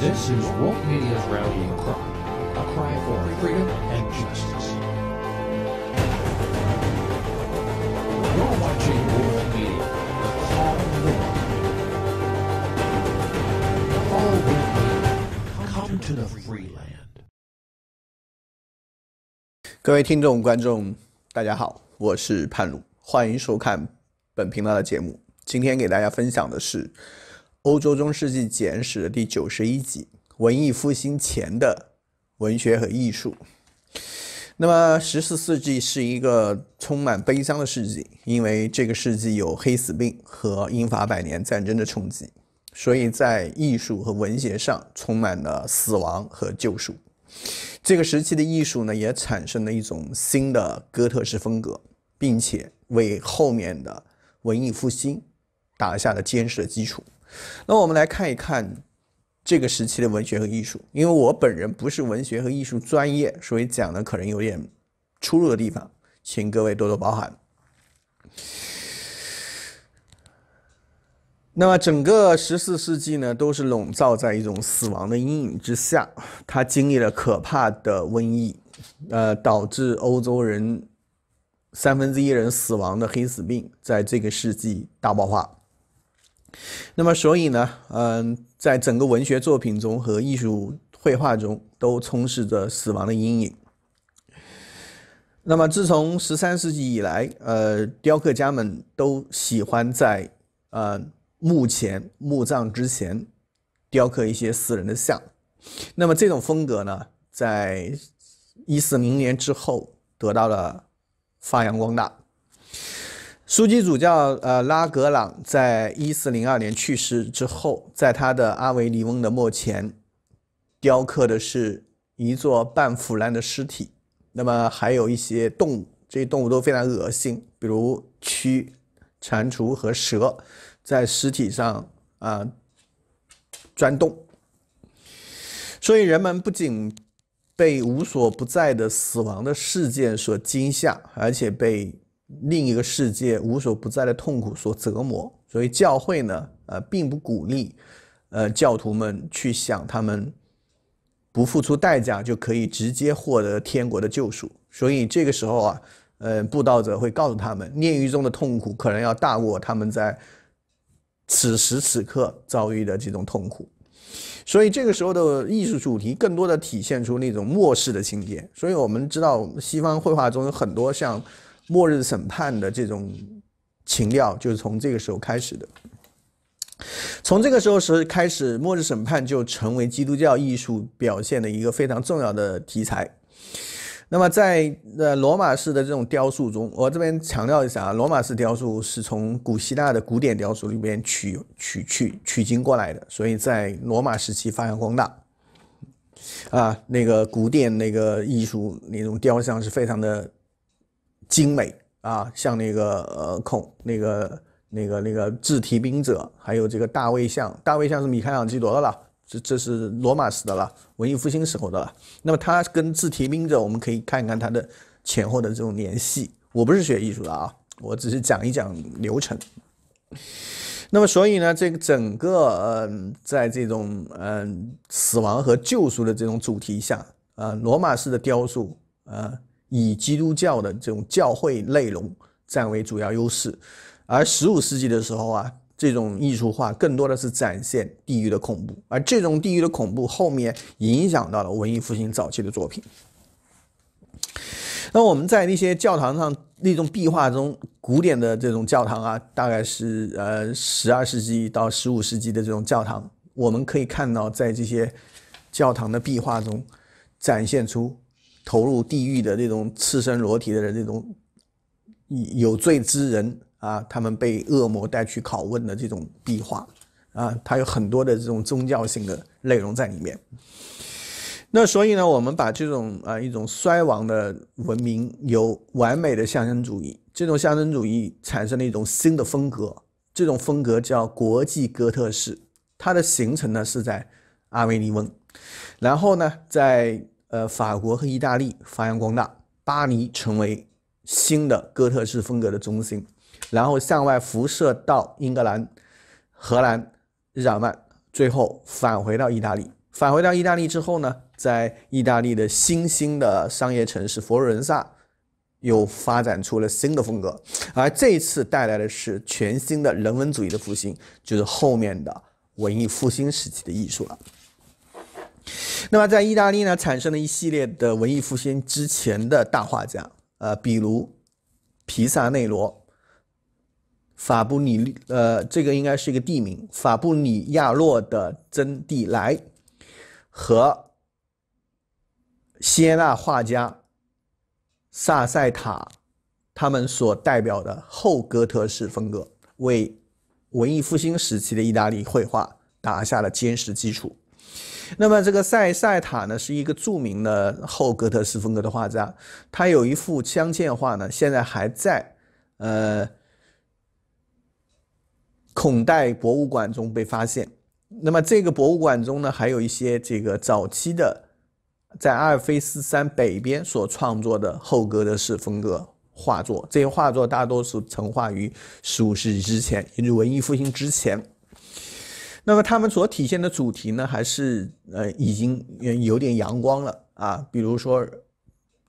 This is Woke Media's rallying cry, a cry for freedom and justice. You're watching Woke Media, the call of the Follow with me. Come to the free land. 各位听众、观众，大家好，我是盼露，欢迎收看本频道的节目。今天给大家分享的是。欧洲中世纪简史的第九十一集：文艺复兴前的文学和艺术。那么，十四世纪是一个充满悲伤的世纪，因为这个世纪有黑死病和英法百年战争的冲击，所以在艺术和文学上充满了死亡和救赎。这个时期的艺术呢，也产生了一种新的哥特式风格，并且为后面的文艺复兴打下了坚实的基础。那我们来看一看这个时期的文学和艺术，因为我本人不是文学和艺术专业，所以讲的可能有点出入的地方，请各位多多包涵。那么整个十四世纪呢，都是笼罩在一种死亡的阴影之下，它经历了可怕的瘟疫，呃，导致欧洲人三分之一人死亡的黑死病，在这个世纪大爆发。那么，所以呢，嗯，在整个文学作品中和艺术绘画中都充斥着死亡的阴影。那么，自从十三世纪以来，呃，雕刻家们都喜欢在，呃，墓前、墓葬之前，雕刻一些死人的像。那么，这种风格呢，在一四零年之后得到了发扬光大。枢机主教呃，拉格朗在一四零二年去世之后，在他的阿维尼翁的墓前，雕刻的是一座半腐烂的尸体，那么还有一些动物，这些动物都非常恶心，比如蛆、蟾蜍和蛇，在尸体上啊钻洞。所以人们不仅被无所不在的死亡的事件所惊吓，而且被。另一个世界无所不在的痛苦所折磨，所以教会呢，呃，并不鼓励，呃，教徒们去想他们不付出代价就可以直接获得天国的救赎。所以这个时候啊，呃，布道者会告诉他们，炼狱中的痛苦可能要大过他们在此时此刻遭遇的这种痛苦。所以这个时候的艺术主题更多的体现出那种末世的情节。所以我们知道，西方绘画中有很多像。末日审判的这种情调就是从这个时候开始的，从这个时候时开始，末日审判就成为基督教艺术表现的一个非常重要的题材。那么，在呃罗马式的这种雕塑中，我这边强调一下啊，罗马式雕塑是从古希腊的古典雕塑里面取取取取经过来的，所以在罗马时期发扬光大。啊，那个古典那个艺术那种雕像是非常的。精美啊，像那个呃孔那个那个那个自提兵者，还有这个大卫像，大卫像是米开朗基罗的了，这这是罗马式的了，文艺复兴时候的了。那么他跟自提兵者，我们可以看一看他的前后的这种联系。我不是学艺术的啊，我只是讲一讲流程。那么所以呢，这个整个呃在这种嗯死亡和救赎的这种主题下啊，罗马式的雕塑啊。以基督教的这种教会内容占为主要优势，而十五世纪的时候啊，这种艺术化更多的是展现地狱的恐怖，而这种地狱的恐怖后面影响到了文艺复兴早期的作品。那我们在那些教堂上那种壁画中，古典的这种教堂啊，大概是呃十二世纪到十五世纪的这种教堂，我们可以看到在这些教堂的壁画中展现出。投入地狱的这种赤身裸体的人，这种有罪之人啊，他们被恶魔带去拷问的这种壁画啊，它有很多的这种宗教性的内容在里面。那所以呢，我们把这种啊一种衰亡的文明由完美的象征主义，这种象征主义产生了一种新的风格，这种风格叫国际哥特式，它的形成呢是在阿维尼翁，然后呢在。呃，法国和意大利发扬光大，巴黎成为新的哥特式风格的中心，然后向外辐射到英格兰、荷兰、日耳曼，最后返回到意大利。返回到意大利之后呢，在意大利的新兴的商业城市佛罗伦萨，又发展出了新的风格，而这一次带来的是全新的人文主义的复兴，就是后面的文艺复兴时期的艺术了。那么，在意大利呢，产生了一系列的文艺复兴之前的大画家，呃，比如皮萨内罗、法布里，呃，这个应该是一个地名，法布里亚洛的真蒂莱和希腊画家萨塞塔，他们所代表的后哥特式风格，为文艺复兴时期的意大利绘画打下了坚实基础。那么，这个塞塞塔呢，是一个著名的后哥特式风格的画家。他有一幅镶嵌画呢，现在还在，呃，孔代博物馆中被发现。那么，这个博物馆中呢，还有一些这个早期的，在阿尔卑斯山北边所创作的后哥特式风格画作。这些画作大多数成画于十五世纪之前，也就是文艺复兴之前。那么他们所体现的主题呢，还是呃已经有点阳光了啊，比如说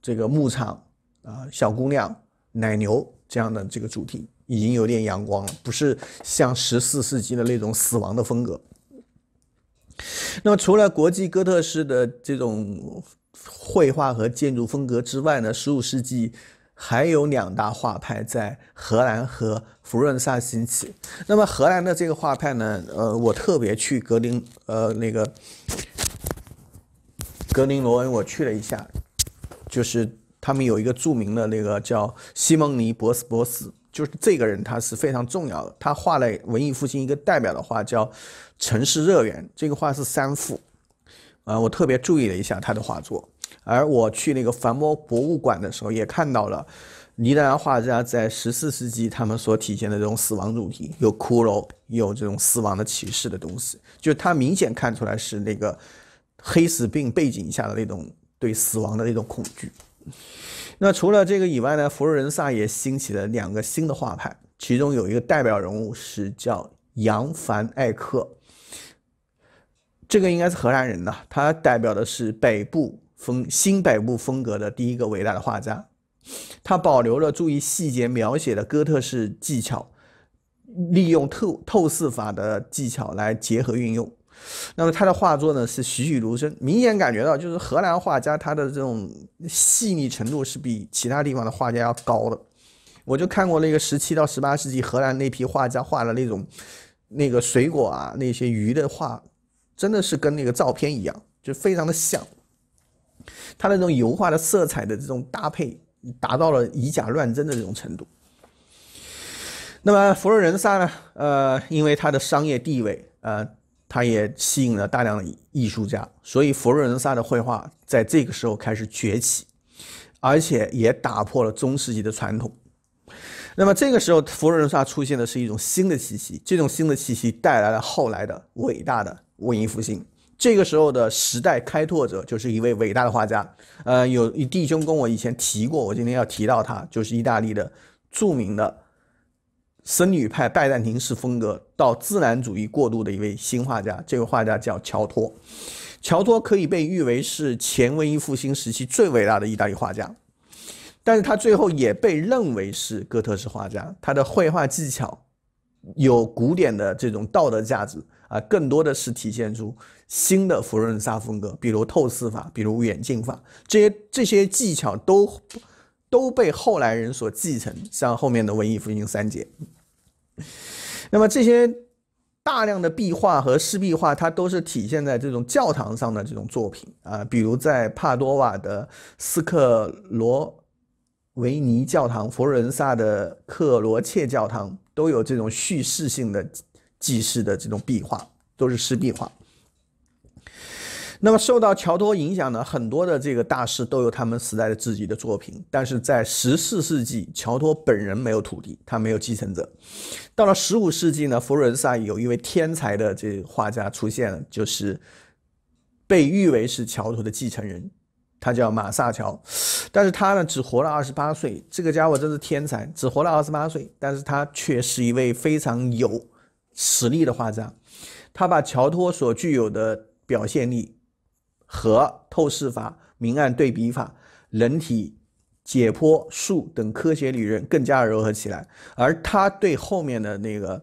这个牧场啊，小姑娘、奶牛这样的这个主题已经有点阳光了，不是像十四世纪的那种死亡的风格。那么除了国际哥特式的这种绘画和建筑风格之外呢，十五世纪。还有两大画派在荷兰和佛罗伦萨兴起。那么荷兰的这个画派呢？呃，我特别去格林呃那个格林罗恩，我去了一下，就是他们有一个著名的那个叫西蒙尼博斯博斯，就是这个人他是非常重要的，他画了文艺复兴一个代表的画叫《城市热源》，这个画是三幅，啊，我特别注意了一下他的画作。而我去那个梵高博物馆的时候，也看到了尼德兰画家在十四世纪他们所体现的这种死亡主题，有骷髅，有这种死亡的骑士的东西，就他明显看出来是那个黑死病背景下的那种对死亡的那种恐惧。那除了这个以外呢，佛罗伦萨也兴起了两个新的画派，其中有一个代表人物是叫扬凡艾克，这个应该是荷兰人呐，他代表的是北部。风新百慕风格的第一个伟大的画家，他保留了注意细节描写的哥特式技巧，利用透透视法的技巧来结合运用。那么他的画作呢是栩栩如生，明显感觉到就是荷兰画家他的这种细腻程度是比其他地方的画家要高的。我就看过那个十七到十八世纪荷兰那批画家画的那种那个水果啊那些鱼的画，真的是跟那个照片一样，就非常的像。它的种油画的色彩的这种搭配，达到了以假乱真的这种程度。那么佛罗伦萨呢？呃，因为它的商业地位，呃，它也吸引了大量的艺术家，所以佛罗伦萨的绘画在这个时候开始崛起，而且也打破了中世纪的传统。那么这个时候，佛罗伦萨出现的是一种新的气息，这种新的气息带来了后来的伟大的文艺复兴。这个时候的时代开拓者就是一位伟大的画家，呃，有一弟兄跟我以前提过，我今天要提到他，就是意大利的著名的僧女派拜占庭式风格到自然主义过渡的一位新画家。这位画家叫乔托，乔托可以被誉为是前文艺复兴时期最伟大的意大利画家，但是他最后也被认为是哥特式画家。他的绘画技巧有古典的这种道德价值。啊，更多的是体现出新的佛罗伦萨风格，比如透视法，比如远近法，这些这些技巧都都被后来人所继承。像后面的文艺复兴三杰，那么这些大量的壁画和湿壁画，它都是体现在这种教堂上的这种作品啊，比如在帕多瓦的斯克罗维尼教堂、佛罗伦萨的克罗切教堂，都有这种叙事性的。纪事的这种壁画都是湿壁画。那么受到乔托影响的很多的这个大师都有他们时代的自己的作品。但是在十四世纪，乔托本人没有土地，他没有继承者。到了十五世纪呢，佛罗伦萨有一位天才的这画家出现了，就是被誉为是乔托的继承人，他叫马萨乔。但是他呢只活了二十八岁，这个家伙真是天才，只活了二十八岁，但是他却是一位非常有。实力的夸张，他把乔托所具有的表现力和透视法、明暗对比法、人体解剖术等科学理论更加柔和起来，而他对后面的那个，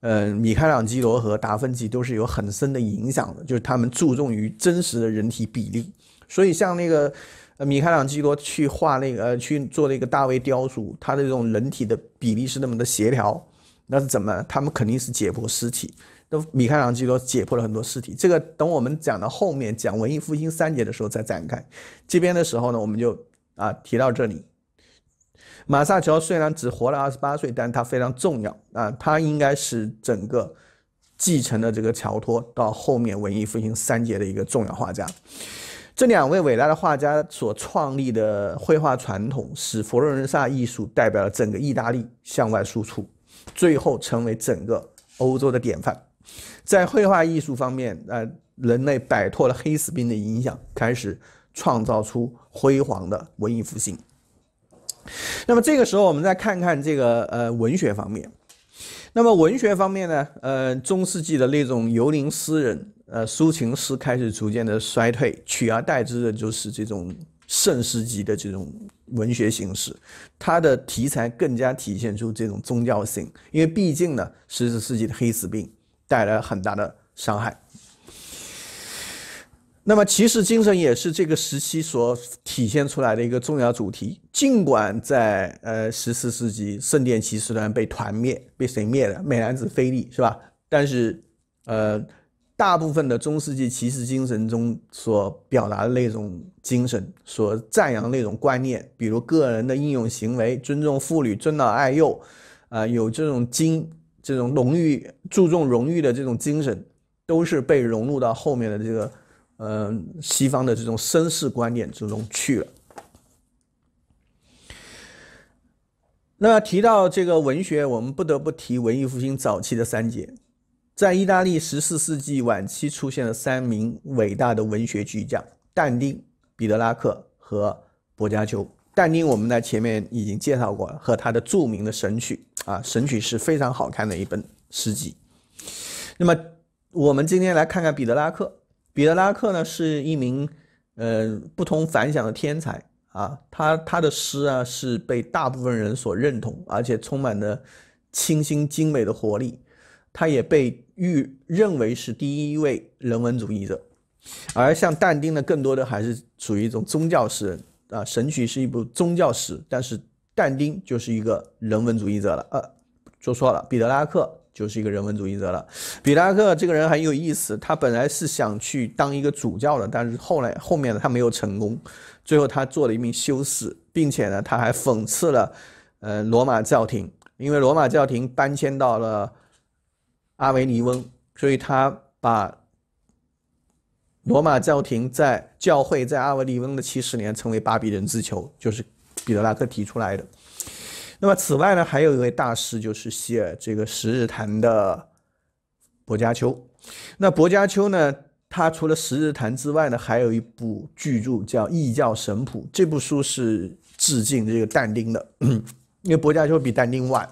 呃，米开朗基罗和达芬奇都是有很深的影响的，就是他们注重于真实的人体比例。所以，像那个米开朗基罗去画那个呃去做那个大卫雕塑，他的这种人体的比例是那么的协调。那是怎么？他们肯定是解剖尸体。那米开朗基罗解剖了很多尸体。这个等我们讲到后面讲文艺复兴三杰的时候再展开。这边的时候呢，我们就啊提到这里。马萨乔虽然只活了二十八岁，但他非常重要啊，他应该是整个继承了这个乔托到后面文艺复兴三杰的一个重要画家。这两位伟大的画家所创立的绘画传统，使佛罗伦萨艺术代表了整个意大利向外输出。最后成为整个欧洲的典范，在绘画艺术方面，呃，人类摆脱了黑死病的影响，开始创造出辉煌的文艺复兴。那么这个时候，我们再看看这个呃文学方面，那么文学方面呢，呃，中世纪的那种游吟诗人，呃，抒情诗开始逐渐的衰退，取而代之的就是这种。盛世级的这种文学形式，它的题材更加体现出这种宗教性，因为毕竟呢，十四世纪的黑死病带来很大的伤害。那么，骑士精神也是这个时期所体现出来的一个重要主题。尽管在呃十四世纪，圣殿骑士团被团灭、被谁灭了？美男子菲利是吧？但是，呃。大部分的中世纪骑士精神中所表达的那种精神，所赞扬那种观念，比如个人的英勇行为、尊重妇女、尊老爱幼，啊，有这种精这种荣誉、注重荣誉的这种精神，都是被融入到后面的这个，呃，西方的这种绅士观念之中去了。那提到这个文学，我们不得不提文艺复兴早期的三杰。在意大利十四世纪晚期出现了三名伟大的文学巨匠：但丁、彼得拉克和薄伽丘。但丁我们在前面已经介绍过了，和他的著名的《神曲》啊，《神曲》是非常好看的一本诗集。那么，我们今天来看看彼得拉克。彼得拉克呢是一名，呃，不同凡响的天才啊，他他的诗啊是被大部分人所认同，而且充满着清新精美的活力，他也被。誉认为是第一位人文主义者，而像但丁呢，更多的还是属于一种宗教诗人啊，《神曲》是一部宗教史，但是但丁就是一个人文主义者了。呃，说错了，彼得拉克就是一个人文主义者了。彼得拉克这个人很有意思，他本来是想去当一个主教的，但是后来后面呢，他没有成功，最后他做了一名修士，并且呢，他还讽刺了，呃，罗马教廷，因为罗马教廷搬迁到了。阿维尼翁，所以他把罗马教廷在教会在阿维尼翁的七十年称为“巴比伦之囚”，就是彼得拉克提出来的。那么，此外呢，还有一位大师，就是写这个《十日谈》的薄伽丘。那薄伽丘呢，他除了《十日谈》之外呢，还有一部巨著叫《异教神谱》。这部书是致敬这个但丁的，因为薄伽丘比但丁晚。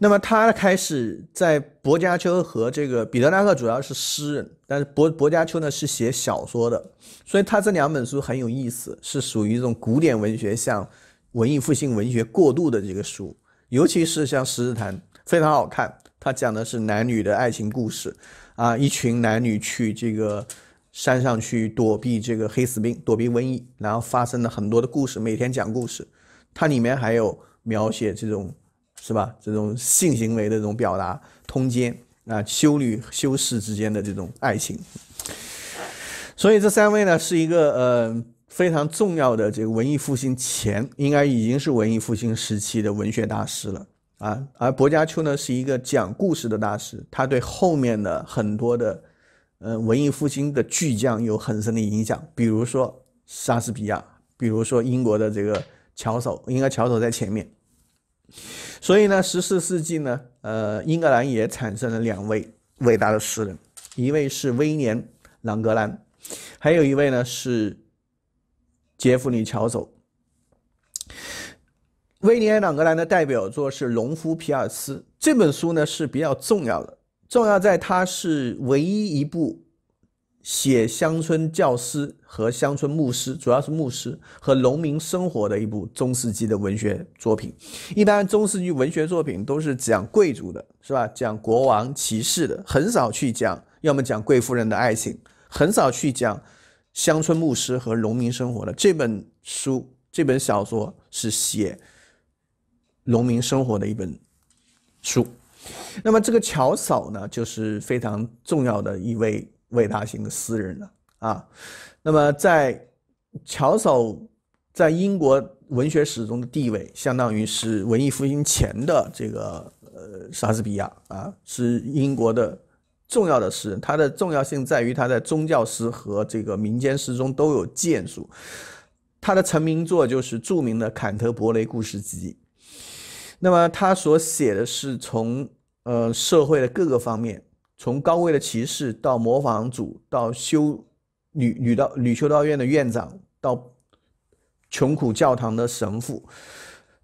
那么他开始在薄伽丘和这个彼得拉克主要是诗人，但是薄薄伽丘呢是写小说的，所以他这两本书很有意思，是属于一种古典文学向文艺复兴文学过渡的这个书，尤其是像《十日谈》非常好看，它讲的是男女的爱情故事，啊，一群男女去这个山上去躲避这个黑死病，躲避瘟疫，然后发生了很多的故事，每天讲故事，它里面还有描写这种。是吧？这种性行为的这种表达，通奸啊，修女、修士之间的这种爱情。所以这三位呢，是一个呃非常重要的这个文艺复兴前应该已经是文艺复兴时期的文学大师了啊。而薄伽丘呢，是一个讲故事的大师，他对后面的很多的呃文艺复兴的巨匠有很深的影响，比如说莎士比亚，比如说英国的这个乔叟，应该乔叟在前面。所以呢，十四世纪呢，呃，英格兰也产生了两位伟大的诗人，一位是威廉·朗格兰，还有一位呢是杰弗里·乔叟。威廉·朗格兰的代表作是《农夫皮尔斯》这本书呢是比较重要的，重要在它是唯一一部。写乡村教师和乡村牧师，主要是牧师和农民生活的一部中世纪的文学作品。一般中世纪文学作品都是讲贵族的，是吧？讲国王、骑士的，很少去讲，要么讲贵夫人的爱情，很少去讲乡村牧师和农民生活的。这本书，这本小说是写农民生活的一本书。那么，这个乔嫂呢，就是非常重要的一位。伟大型的诗人了啊，那么在乔叟在英国文学史中的地位，相当于是文艺复兴前的这个呃莎士比亚啊，是英国的重要的诗人。他的重要性在于他在宗教诗和这个民间诗中都有建树。他的成名作就是著名的《坎特伯雷故事集》。那么他所写的是从呃社会的各个方面。从高位的骑士到模仿主，到修女女道女修道院的院长，到穷苦教堂的神父，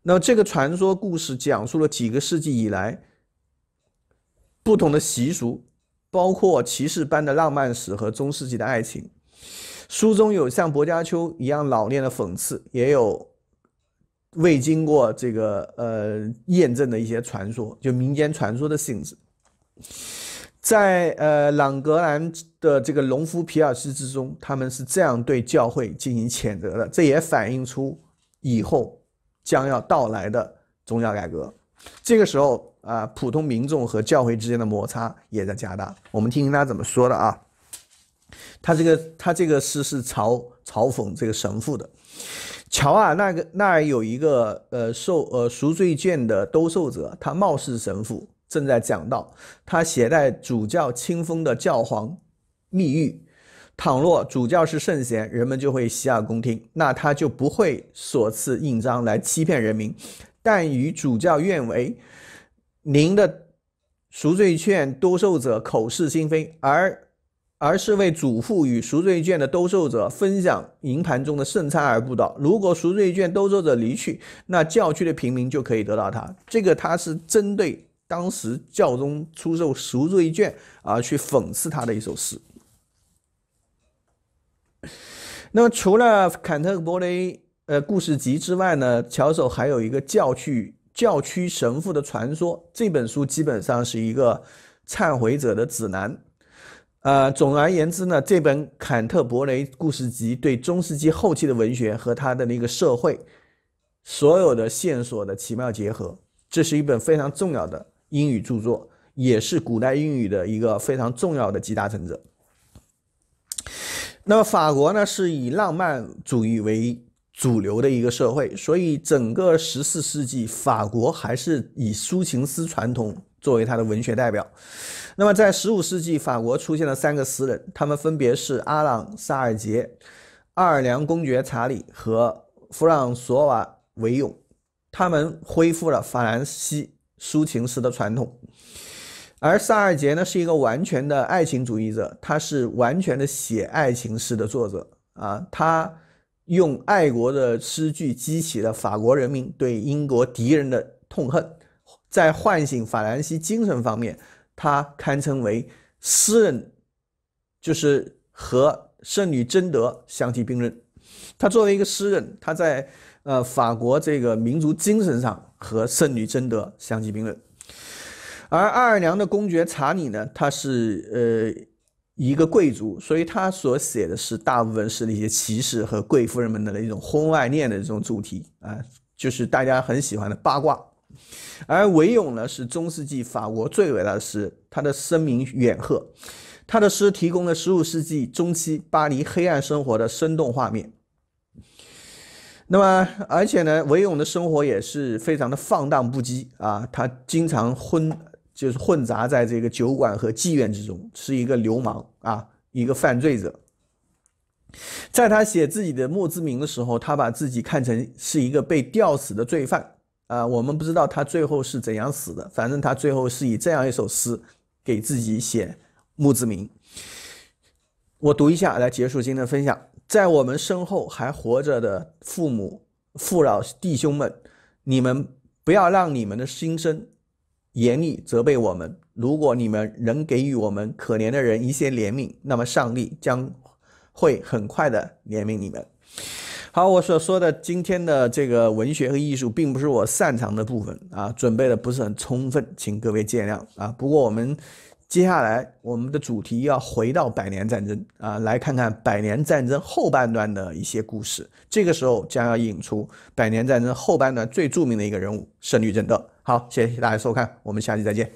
那这个传说故事讲述了几个世纪以来不同的习俗，包括骑士般的浪漫史和中世纪的爱情。书中有像薄伽丘一样老练的讽刺，也有未经过这个呃验证的一些传说，就民间传说的性质。在呃朗格兰的这个农夫皮尔斯之中，他们是这样对教会进行谴责的，这也反映出以后将要到来的宗教改革。这个时候啊，普通民众和教会之间的摩擦也在加大。我们听听他怎么说的啊，他这个他这个诗是嘲嘲讽这个神父的。瞧啊，那个那儿有一个呃受呃赎罪券的兜售者，他貌似神父。正在讲到，他携带主教清风的教皇密谕。倘若主教是圣贤，人们就会洗耳恭听，那他就不会所赐印章来欺骗人民。但与主教愿为您的赎罪券兜售者口是心非，而而是为主妇与赎罪券的兜售者分享银盘中的圣餐而不倒。如果赎罪券兜售者离去，那教区的平民就可以得到他。这个他是针对。当时教宗出售赎罪券啊，去讽刺他的一首诗。那么除了《坎特伯雷呃故事集》之外呢，乔叟还有一个教区教区神父的传说。这本书基本上是一个忏悔者的指南。呃，总而言之呢，这本《坎特伯雷故事集》对中世纪后期的文学和他的那个社会所有的线索的奇妙结合，这是一本非常重要的。英语著作也是古代英语的一个非常重要的集大成者。那么法国呢，是以浪漫主义为主流的一个社会，所以整个十四世纪，法国还是以抒情诗传统作为它的文学代表。那么在十五世纪，法国出现了三个诗人，他们分别是阿朗萨尔杰、奥尔良公爵查理和弗朗索瓦维永，他们恢复了法兰西。抒情诗的传统，而萨尔杰呢是一个完全的爱情主义者，他是完全的写爱情诗的作者啊。他用爱国的诗句激起了法国人民对英国敌人的痛恨，在唤醒法兰西精神方面，他堪称为诗人，就是和圣女贞德相提并论。他作为一个诗人，他在。呃，法国这个民族精神上和圣女贞德相提并论，而阿尔良的公爵查理呢，他是呃一个贵族，所以他所写的是大部分是那些骑士和贵夫人们的那种婚外恋的这种主题啊，就是大家很喜欢的八卦。而维永呢，是中世纪法国最伟大的诗，他的声名远赫，他的诗提供了十五世纪中期巴黎黑暗生活的生动画面。那么，而且呢，韦勇的生活也是非常的放荡不羁啊。他经常混，就是混杂在这个酒馆和妓院之中，是一个流氓啊，一个犯罪者。在他写自己的墓志铭的时候，他把自己看成是一个被吊死的罪犯啊。我们不知道他最后是怎样死的，反正他最后是以这样一首诗给自己写墓志铭。我读一下，来结束今天的分享。在我们身后还活着的父母、父老弟兄们，你们不要让你们的心声严厉责备我们。如果你们仍给予我们可怜的人一些怜悯，那么上帝将会很快的怜悯你们。好，我所说的今天的这个文学和艺术，并不是我擅长的部分啊，准备的不是很充分，请各位见谅啊。不过我们。接下来，我们的主题要回到百年战争啊，来看看百年战争后半段的一些故事。这个时候将要引出百年战争后半段最著名的一个人物——圣女贞德。好，谢谢大家收看，我们下期再见。